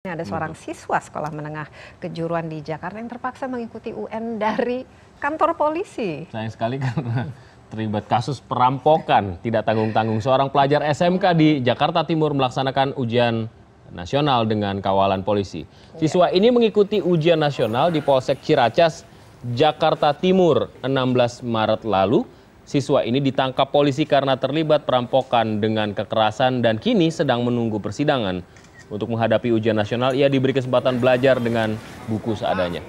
Ini ada seorang siswa sekolah menengah kejuruan di Jakarta yang terpaksa mengikuti UN dari kantor polisi. Sayang sekali karena terlibat kasus perampokan tidak tanggung-tanggung. Seorang pelajar SMK di Jakarta Timur melaksanakan ujian nasional dengan kawalan polisi. Iya. Siswa ini mengikuti ujian nasional di Polsek Ciracas, Jakarta Timur 16 Maret lalu. Siswa ini ditangkap polisi karena terlibat perampokan dengan kekerasan dan kini sedang menunggu persidangan. Untuk menghadapi ujian nasional, ia diberi kesempatan belajar dengan buku seadanya.